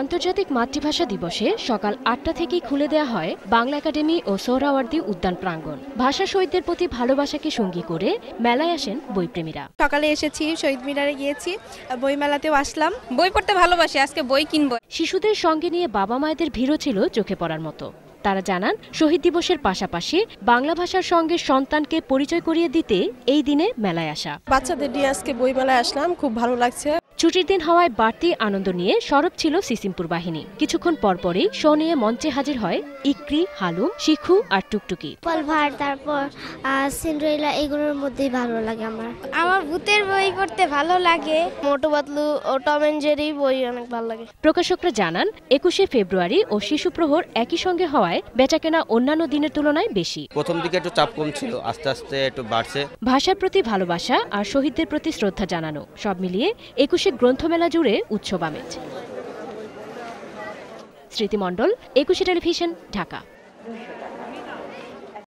আন্তর্জাতিক মাতৃভাষা দিবসে সকাল আটটা থেকেই খুলে দেয়া হয় বাংলা একাডেমি ও সোহরাওয়ার্দী উদ্যান প্রাঙ্গণ ভাষা শহীদদের প্রতি ভালোবাসাকে সঙ্গী করে মেলায় আসেন বইপ্রেমীরা সকালে এসেছি শহীদ মিনারে গিয়েছি বই মেলাতেও আসলাম বই পড়তে ভালোবাসি আজকে বই কিনব শিশুদের সঙ্গে নিয়ে বাবা মায়েদের ভিড়ও ছিল চোখে পড়ার মতো তারা জানান শহীদ দিবসের পাশাপাশি বাংলা ভাষার সঙ্গে সন্তানকে পরিচয় করিয়ে দিতে এই দিনে মেলায় আসা বাচ্চাদের নিয়ে আজকে বই মেলায় আসলাম খুব ভালো লাগছে ছুটির দিন হওয়ায় বাড়তি আনন্দ নিয়ে সরব ছিল সিসিমপুর বাহিনী কিছুক্ষণ পরপরই শো নিয়ে মঞ্চে হাজির হয় ইকরি হালুম শিখু আর টুকটুকি পলভার তারপর সিন্ড্রেলা এগুলোর মধ্যেই ভালো লাগে আমার আমার ভূতের বই পড়তে ভালো লাগে মোটু পাতলু ও টম জেরি বই অনেক ভালো লাগে প্রকাশকরা জানান একুশে ফেব্রুয়ারি ও শিশু প্রহর একই সঙ্গে হওয়ায় বেচাকেনা অন্যান্য দিনের তুলনায় বেশি প্রথম দিকে একটু চাপ কম ছিল আস্তে আস্তে একটু বাড়ছে ভাষার প্রতি ভালোবাসা আর শহীদদের প্রতি শ্রদ্ধা জানানো সব মিলিয়ে একুশে একুশে গ্রন্থমেলা জুড়ে উৎসব আমেজ স্মৃতিমণ্ডল একুশে টেলিভিশন ঢাকা